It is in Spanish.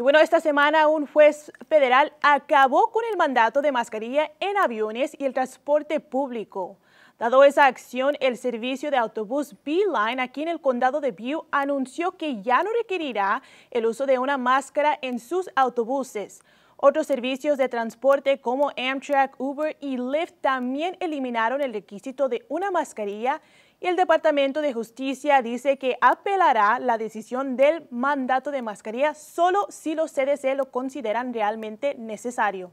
Y bueno, esta semana un juez federal acabó con el mandato de mascarilla en aviones y el transporte público. Dado esa acción, el servicio de autobús B-Line aquí en el condado de View anunció que ya no requerirá el uso de una máscara en sus autobuses. Otros servicios de transporte como Amtrak, Uber y Lyft también eliminaron el requisito de una mascarilla y el Departamento de Justicia dice que apelará la decisión del mandato de mascarilla solo si los CDC lo consideran realmente necesario.